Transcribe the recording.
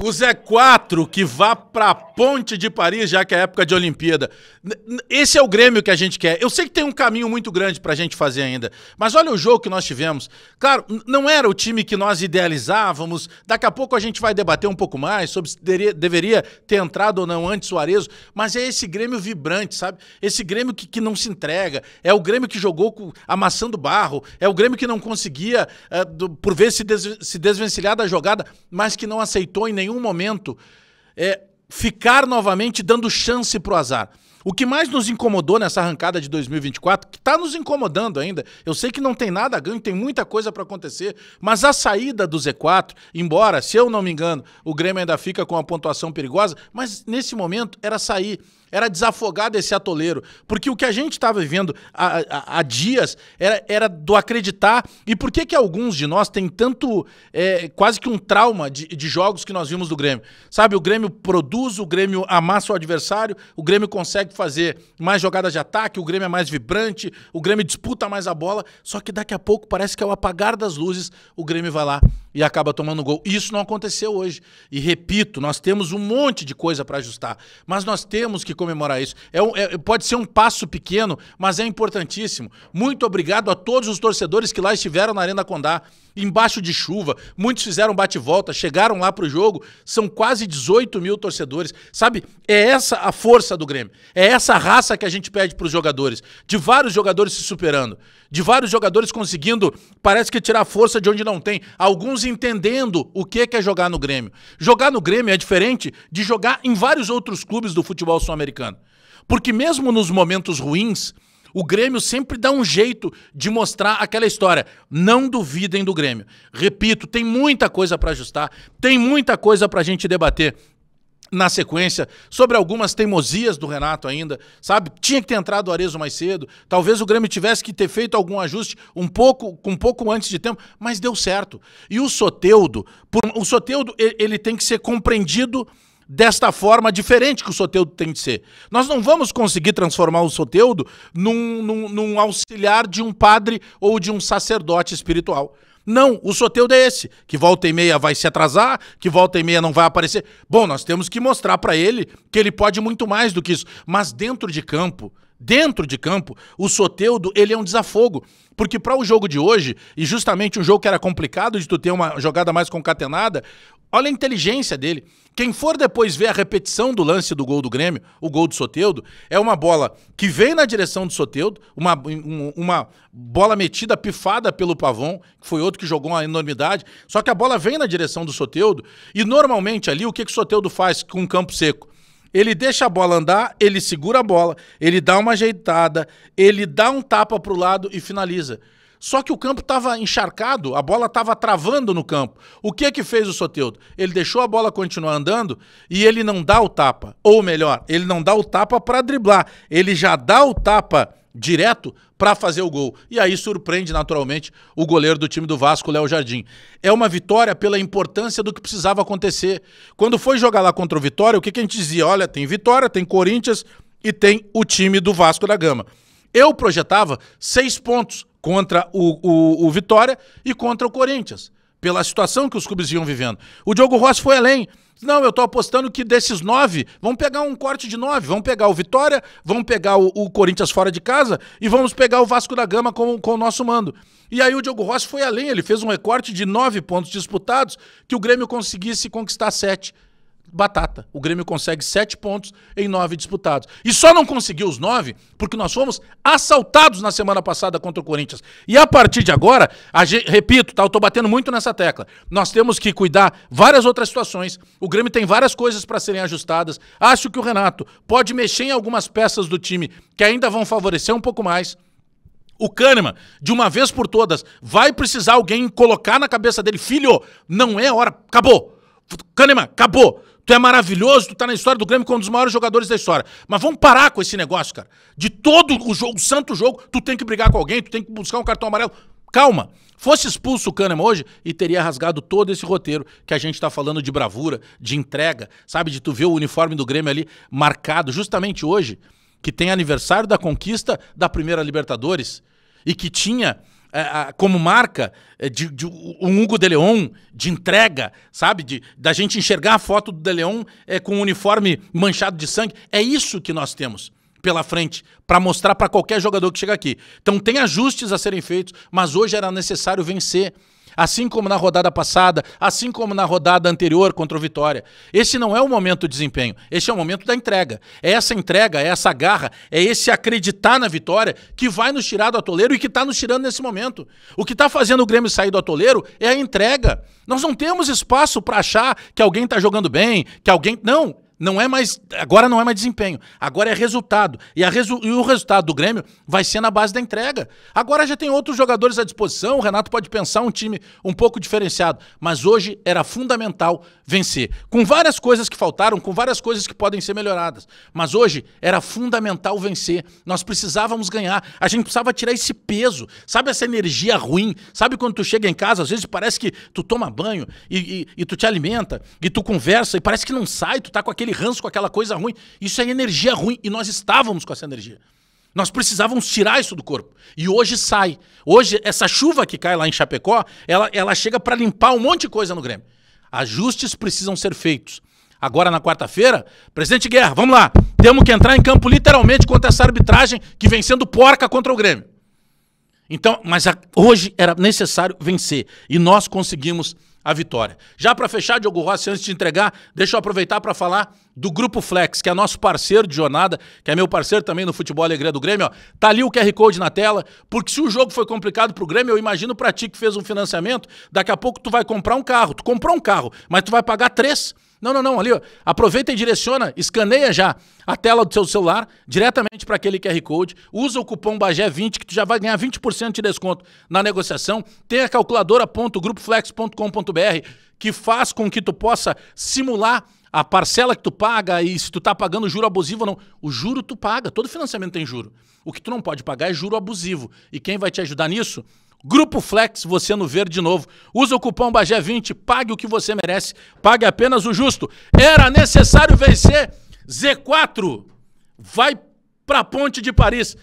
O Zé 4 que vá para a Ponte de Paris, já que é época de Olimpíada. Esse é o Grêmio que a gente quer. Eu sei que tem um caminho muito grande para a gente fazer ainda, mas olha o jogo que nós tivemos. Claro, não era o time que nós idealizávamos. Daqui a pouco a gente vai debater um pouco mais sobre se deveria ter entrado ou não antes Arezo mas é esse Grêmio vibrante, sabe? Esse Grêmio que, que não se entrega. É o Grêmio que jogou com, amassando barro. É o Grêmio que não conseguia, é, do, por ver se, des, se desvencilhar da jogada, mas que não aceitou em nenhum momento é, ficar novamente dando chance para o azar. O que mais nos incomodou nessa arrancada de 2024, que está nos incomodando ainda, eu sei que não tem nada a ganho, tem muita coisa para acontecer, mas a saída do Z4, embora, se eu não me engano, o Grêmio ainda fica com a pontuação perigosa, mas nesse momento era sair era desafogar desse atoleiro. Porque o que a gente estava vivendo há, há, dias era, era do acreditar. E por que, que alguns de nós têm tanto, é, quase que um trauma de, de jogos que nós vimos do Grêmio? Sabe, o Grêmio produz, o Grêmio amassa o adversário, o Grêmio consegue fazer mais jogadas de ataque, o Grêmio é mais vibrante, o Grêmio disputa mais a bola. Só que daqui a pouco parece que ao é apagar das luzes, o Grêmio vai lá e acaba tomando gol. Isso não aconteceu hoje. E repito, nós temos um monte de coisa para ajustar, mas nós temos que comemorar isso. É, um, é pode ser um passo pequeno, mas é importantíssimo. Muito obrigado a todos os torcedores que lá estiveram na Arena Condá embaixo de chuva. Muitos fizeram bate-volta, chegaram lá para o jogo. São quase 18 mil torcedores. Sabe, é essa a força do Grêmio. É essa a raça que a gente pede para os jogadores. De vários jogadores se superando. De vários jogadores conseguindo, parece que tirar força de onde não tem. Alguns entendendo o é que é jogar no Grêmio. Jogar no Grêmio é diferente de jogar em vários outros clubes do futebol sul-americano. Porque mesmo nos momentos ruins, o Grêmio sempre dá um jeito de mostrar aquela história. Não duvidem do Grêmio. Repito, tem muita coisa para ajustar, tem muita coisa para a gente debater na sequência, sobre algumas teimosias do Renato ainda, sabe? Tinha que ter entrado o Arezo mais cedo, talvez o Grêmio tivesse que ter feito algum ajuste um pouco, um pouco antes de tempo, mas deu certo. E o Soteudo, por, o Soteudo ele tem que ser compreendido desta forma diferente que o soteudo tem de ser. Nós não vamos conseguir transformar o soteudo num, num, num auxiliar de um padre ou de um sacerdote espiritual. Não, o soteudo é esse, que volta e meia vai se atrasar, que volta e meia não vai aparecer. Bom, nós temos que mostrar para ele que ele pode muito mais do que isso. Mas dentro de campo, dentro de campo, o soteudo ele é um desafogo. Porque para o jogo de hoje, e justamente um jogo que era complicado de tu ter uma jogada mais concatenada, Olha a inteligência dele. Quem for depois ver a repetição do lance do gol do Grêmio, o gol do Soteudo, é uma bola que vem na direção do Soteudo, uma, um, uma bola metida, pifada pelo Pavon, que foi outro que jogou uma enormidade, só que a bola vem na direção do Soteudo, e normalmente ali o que, que o Soteudo faz com o campo seco? Ele deixa a bola andar, ele segura a bola, ele dá uma ajeitada, ele dá um tapa para o lado e finaliza. Só que o campo estava encharcado, a bola estava travando no campo. O que que fez o Soteudo? Ele deixou a bola continuar andando e ele não dá o tapa. Ou melhor, ele não dá o tapa para driblar. Ele já dá o tapa direto para fazer o gol. E aí surpreende naturalmente o goleiro do time do Vasco, Léo Jardim. É uma vitória pela importância do que precisava acontecer. Quando foi jogar lá contra o Vitória, o que, que a gente dizia? Olha, tem Vitória, tem Corinthians e tem o time do Vasco da Gama. Eu projetava seis pontos contra o, o, o Vitória e contra o Corinthians, pela situação que os clubes iam vivendo. O Diogo Rossi foi além. Não, eu estou apostando que desses nove, vão pegar um corte de nove, vão pegar o Vitória, vão pegar o, o Corinthians fora de casa e vamos pegar o Vasco da Gama com, com, o nosso mando. E aí o Diogo Rossi foi além, ele fez um recorte de nove pontos disputados que o Grêmio conseguisse conquistar sete batata. O Grêmio consegue sete pontos em nove disputados. E só não conseguiu os nove porque nós fomos assaltados na semana passada contra o Corinthians. E a partir de agora, gente, repito, tá, eu tô batendo muito nessa tecla. Nós temos que cuidar várias outras situações. O Grêmio tem várias coisas para serem ajustadas. Acho que o Renato pode mexer em algumas peças do time que ainda vão favorecer um pouco mais. O Kahneman, de uma vez por todas, vai precisar alguém colocar na cabeça dele: filho, não é hora, acabou. Kahneman, acabou. Tu é maravilhoso, tu tá na história do Grêmio como um dos maiores jogadores da história. Mas vamos parar com esse negócio, cara. De todo o jogo, o santo jogo, tu tem que brigar com alguém, tu tem que buscar um cartão amarelo. Calma. Fosse expulso o Kahneman hoje e teria rasgado todo esse roteiro que a gente tá falando de bravura, de entrega, sabe? De tu ver o uniforme do Grêmio ali marcado justamente hoje, que tem aniversário da conquista da primeira Libertadores e que tinha é, como marca é, de, de, um Hugo de Leon de entrega, sabe? De, da gente enxergar a foto do de Leon é, com o um uniforme manchado de sangue. É isso que nós temos pela frente para mostrar para qualquer jogador que chega aqui. Então tem ajustes a serem feitos, mas hoje era necessário vencer assim como na rodada passada, assim como na rodada anterior contra o Vitória. Esse não é o momento do desempenho, esse é o momento da entrega. É essa entrega, é essa garra, é esse acreditar na vitória que vai nos tirar do atoleiro e que está nos tirando nesse momento. O que está fazendo o Grêmio sair do atoleiro é a entrega. Nós não temos espaço para achar que alguém está jogando bem, que alguém. Não, não é mais. Agora não é mais desempenho. Agora é resultado. E, resu e, o resultado do Grêmio vai ser na base da entrega. Agora já tem outros jogadores à disposição. O Renato pode pensar um time um pouco diferenciado. Mas hoje era fundamental vencer. Com várias coisas que faltaram, com várias coisas que podem ser melhoradas. Mas hoje era fundamental vencer. Nós precisávamos ganhar. A gente precisava tirar esse peso. Sabe essa energia ruim? Sabe quando tu chega em casa, às vezes parece que tu toma banho e, e, e tu te alimenta e tu conversa e parece que não sai, tu tá com aquele aquele ranço, com aquela coisa ruim. Isso é energia ruim e nós estávamos com essa energia. Nós precisávamos tirar isso do corpo. E hoje sai. Hoje, essa chuva que cai lá em Chapecó, ela, ela chega para limpar um monte de coisa no Grêmio. Ajustes precisam ser feitos. Agora, na quarta-feira, presidente Guerra, vamos lá. Temos que entrar em campo literalmente contra essa arbitragem que vem sendo porca contra o Grêmio. Então, mas a, hoje era necessário vencer. E nós conseguimos a vitória. Já para fechar, Diogo Rossi, antes de entregar, deixa eu aproveitar para falar do Grupo Flex, que é nosso parceiro de jornada, que é meu parceiro também no Futebol Alegria do Grêmio. Ó. Tá ali o QR Code na tela, porque se o jogo foi complicado para o Grêmio, eu imagino para ti que fez um financiamento, daqui a pouco tu vai comprar um carro. Tu comprou um carro, mas tu vai pagar três não, não, não, ali, ó. Aproveita e direciona, escaneia já a tela do seu celular diretamente para aquele QR Code. Usa o cupom Bagé20 que tu já vai ganhar 20% de desconto na negociação. Tem a calculadora.grupoflex.com.br que faz com que tu possa simular a parcela que tu paga e se tu tá pagando juro abusivo ou não. O juro tu paga, todo financiamento tem juro. O que tu não pode pagar é juro abusivo. E quem vai te ajudar nisso Grupo Flex, você no verde de novo. Usa o cupom Bagé20, pague o que você merece, pague apenas o justo. Era necessário vencer Z4. Vai para ponte de Paris.